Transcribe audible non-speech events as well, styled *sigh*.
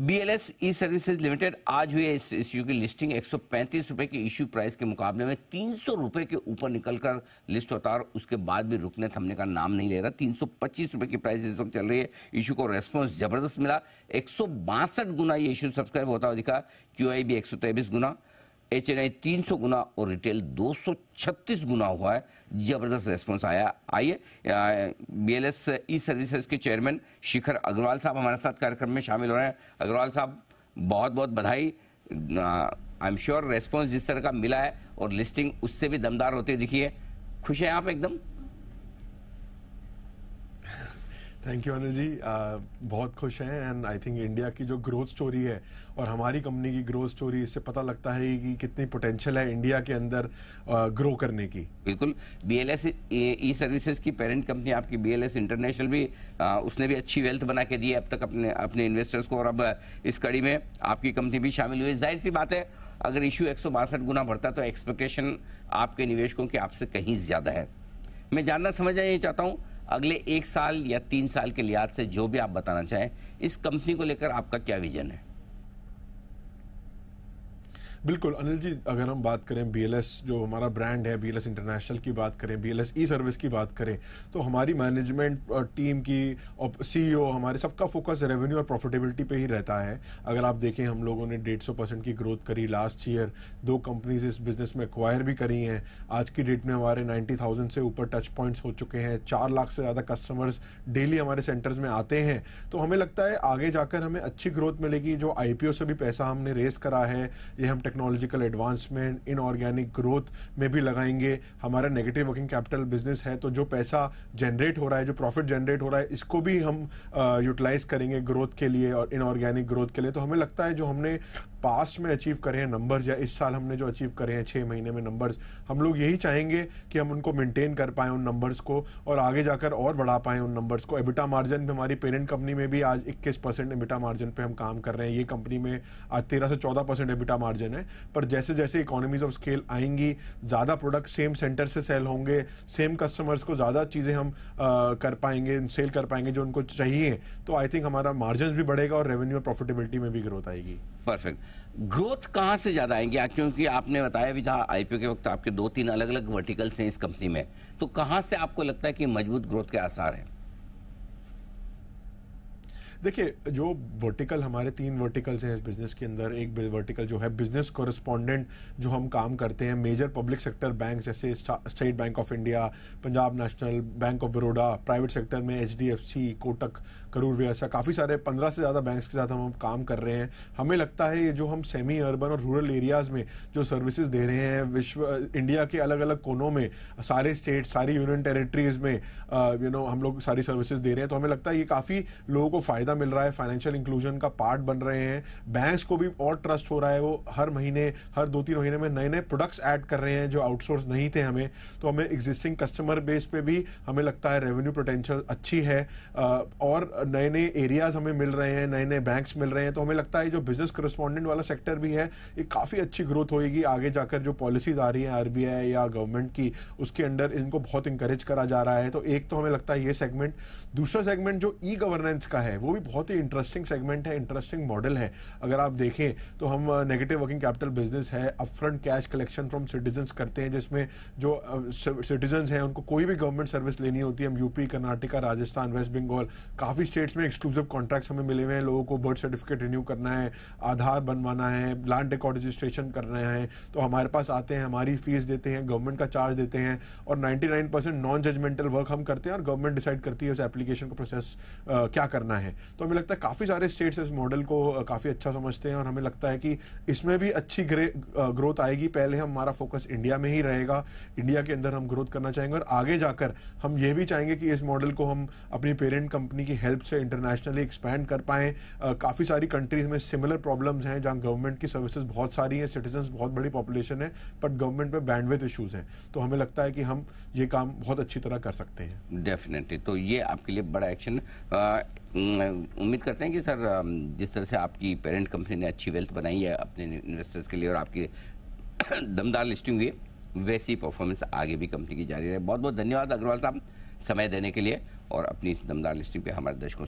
BLS ई services limited आज हुए इस इश्यू की लिस्टिंग एक रुपए के इश्यू प्राइस के मुकाबले में तीन रुपए के ऊपर निकलकर लिस्ट होता और उसके बाद भी रुकने थमने का नाम नहीं ले रहा तीन रुपए की प्राइस इस वक्त चल रही है इशू को रेस्पॉन्स जबरदस्त मिला एक गुना ये इशू सब्सक्राइब होता हुआ दिखा क्यू आई भी एक गुना एच एन आई तीन गुना और रिटेल 236 गुना हुआ है जबरदस्त रेस्पॉन्स आया आइए B L S E services के चेयरमैन शिखर अग्रवाल साहब हमारे साथ कार्यक्रम में शामिल हो रहे हैं अग्रवाल साहब बहुत बहुत बधाई आई एम श्योर रेस्पॉन्स जिस तरह का मिला है और लिस्टिंग उससे भी दमदार होती दिखी है खुश हैं आप एकदम थैंक यू अनिल जी बहुत खुश हैं एंड आई थिंक इंडिया की जो ग्रोथ स्टोरी है और हमारी कंपनी की ग्रोथ स्टोरी इससे पता लगता है कि कितनी पोटेंशियल है इंडिया के अंदर ग्रो uh, करने की बिल्कुल B L S E services की पेरेंट कंपनी आपकी बी एल एस इंटरनेशनल भी आ, uh, उसने भी अच्छी वेल्थ बना के दी है अब तक अपने अपने इन्वेस्टर्स को और अब uh, इस कड़ी में आपकी कंपनी भी शामिल हुई जाहिर सी बात है अगर इशू एक गुना बढ़ता तो एक्सपेक्टेशन आपके निवेशकों के आपसे कहीं ज़्यादा है मैं जानना समझना ये चाहता हूँ अगले एक साल या तीन साल के लिहाज से जो भी आप बताना चाहें इस कंपनी को लेकर आपका क्या विजन है बिल्कुल अनिल जी अगर हम बात करें बीएलएस जो हमारा ब्रांड है बीएलएस इंटरनेशनल की बात करें बीएलएस ई सर्विस की बात करें तो हमारी मैनेजमेंट टीम की और सीईओ e हमारे सबका फोकस रेवेन्यू और प्रॉफिटेबिलिटी पे ही रहता है अगर आप देखें हम लोगों ने डेढ़ परसेंट की ग्रोथ करी लास्ट ईयर दो कंपनीज इस बिजनेस में एक्वायर भी करी हैं आज की डेट में हमारे नाइन्टी से ऊपर टच पॉइंट्स हो चुके हैं चार लाख से ज़्यादा कस्टमर्स डेली हमारे सेंटर्स में आते हैं तो हमें लगता है आगे जाकर हमें अच्छी ग्रोथ मिलेगी जो आई से भी पैसा हमने रेस करा है ये हम technology technological advancement inorganic growth में भी लगाएंगे हमारा नेगेटिव वर्किंग कैपिटल बिजनेस है तो जो पैसा जनरेट हो रहा है जो प्रॉफिट जनरेट हो रहा है इसको भी हम यूटिलाइज करेंगे ग्रोथ के लिए और इनऑर्गेनिक ग्रोथ के लिए तो हमें लगता है जो हमने पास्ट में अचीव करे हैं नंबर्स या इस साल हमने जो अचीव करे हैं छः महीने में नंबर्स हम लोग यही चाहेंगे कि हम उनको मेंटेन कर पाएँ उन नंबर्स को और आगे जाकर और बढ़ा पाएँ उन नंबर्स को एबिटा मार्जिन पर हमारी पेरेंट कंपनी में भी आज इक्कीस परसेंट एबिटा मार्जिन पे हम काम कर रहे हैं ये कंपनी में आज तेरह से चौदह परसेंट एबिटा मार्जिन है है पर जैसे जैसे इकोनॉमीज ऑफ स्केल आएंगी ज़्यादा प्रोडक्ट सेम सेंटर से सेल होंगे सेम कस्टमर्स को ज़्यादा चीज़ें हम आ, कर पाएंगे सेल कर पाएंगे जो उनको चाहिए तो आई थिंक हमारा मार्जिन भी बढ़ेगा और रेवेन्यू और प्रॉफिटेबिलिटी में भी ग्रोथ आएगी परफेक्ट ग्रोथ कहाँ से ज़्यादा आएंगे क्योंकि आपने बताया भी था आई के वक्त आपके दो तीन अलग अलग वर्टिकल्स हैं इस कंपनी में तो कहाँ से आपको लगता है कि मजबूत ग्रोथ के आसार हैं देखिए जो वर्टिकल हमारे तीन वर्टिकल्स हैं इस बिजनेस के अंदर एक वर्टिकल जो है बिजनेस कॉरेस्पॉन्डेंट जो हम काम करते हैं मेजर पब्लिक सेक्टर बैंक जैसे State Bank of India Punjab National Bank of Baroda private sector में एच कोटक करूर व्यवसा काफ़ी सारे पंद्रह से ज़्यादा बैंक्स के साथ हम काम कर रहे हैं हमें लगता है ये जो हम सेमी अर्बन और रूरल एरियाज़ में जो सर्विसेज दे रहे हैं विश्व इंडिया के अलग अलग कोनों में सारे स्टेट सारी यूनियन टेरिटरीज में यू नो हम लोग सारी सर्विसेज दे रहे हैं तो हमें लगता है ये काफ़ी लोगों को फ़ायदा फायदा मिल रहा है फाइनेंशियल इंक्लूजन का पार्ट बन रहे हैं बैंक्स को भी और ट्रस्ट हो रहा है वो हर महीने हर दो तीन महीने में नए नए प्रोडक्ट्स ऐड कर रहे हैं जो आउटसोर्स नहीं थे हमें तो हमें एग्जिस्टिंग कस्टमर बेस पे भी हमें लगता है रेवेन्यू पोटेंशियल अच्छी है और नए नए एरियाज हमें मिल रहे हैं नए नए बैंक्स मिल रहे हैं तो हमें लगता है जो बिजनेस करस्पॉन्डेंट वाला सेक्टर भी है ये काफ़ी अच्छी ग्रोथ होगी आगे जाकर जो पॉलिसीज आ रही हैं आर या गवर्नमेंट की उसके अंडर इनको बहुत इंकरेज करा जा रहा है तो एक तो हमें लगता है ये सेगमेंट दूसरा सेगमेंट जो ई गवर्नेंस का है वो भी बहुत ही इंटरेस्टिंग सेगमेंट है इंटरेस्टिंग मॉडल है अगर आप देखें तो हम नेगेटिव वर्किंग कैपिटल बिजनेस है upfront cash collection from citizens करते हैं जिसमें जो सिटीजन्स हैं उनको कोई भी गवर्नमेंट सर्विस लेनी होती है हम यूपी कर्नाटका राजस्थान वेस्ट बंगाल काफ़ी स्टेट्स में एक्सक्लूसिव कॉन्ट्रैक्ट्स हमें मिले हुए हैं लोगों को बर्थ सर्टिफिकेट रिन्यू करना है आधार बनवाना है लैंड रिकॉर्ड रजिस्ट्रेशन करना है तो हमारे पास आते हैं हमारी फीस देते हैं गवर्नमेंट का चार्ज देते हैं और नाइन्टी नॉन जजमेंटल वर्क हम करते हैं और गवर्नमेंट डिसाइड करती है उस एप्लीकेशन को प्रोसेस क्या करना है तो हमें लगता है काफ़ी सारे स्टेट्स इस मॉडल को काफ़ी अच्छा समझते हैं और हमें लगता है कि इसमें भी अच्छी ग्रोथ आएगी पहले हमारा फोकस इंडिया में ही रहेगा इंडिया के अंदर हम ग्रोथ करना चाहेंगे और आगे जाकर हम ये भी चाहेंगे कि इस मॉडल को हम अपनी पेरेंट कंपनी की हेल्प से इंटरनेशनली एक्सपैंड कर पाएँ काफ़ी सारी कंट्रीज में सिमिलर प्रॉब्लम्स हैं जहाँ गवर्नमेंट की सर्विसेज बहुत सारी हैं सिटीजन बहुत बड़ी पॉपुलेशन है बट गवर्नमेंट में बैंडविथ इशूज़ हैं तो हमें लगता है कि हम ये काम बहुत अच्छी तरह कर सकते हैं डेफिनेटली तो ये आपके लिए बड़ा एक्शन उम्मीद करते हैं कि सर जिस तरह से आपकी पेरेंट कंपनी ने अच्छी वेल्थ बनाई है अपने इन्वेस्टर्स के लिए और आपकी *coughs* दमदार लिस्टिंग हुई वैसी परफॉर्मेंस आगे भी कंपनी की जारी रहे बहुत बहुत धन्यवाद अग्रवाल साहब समय देने के लिए और अपनी इस दमदार लिस्टिंग पे हमारे दर्शकों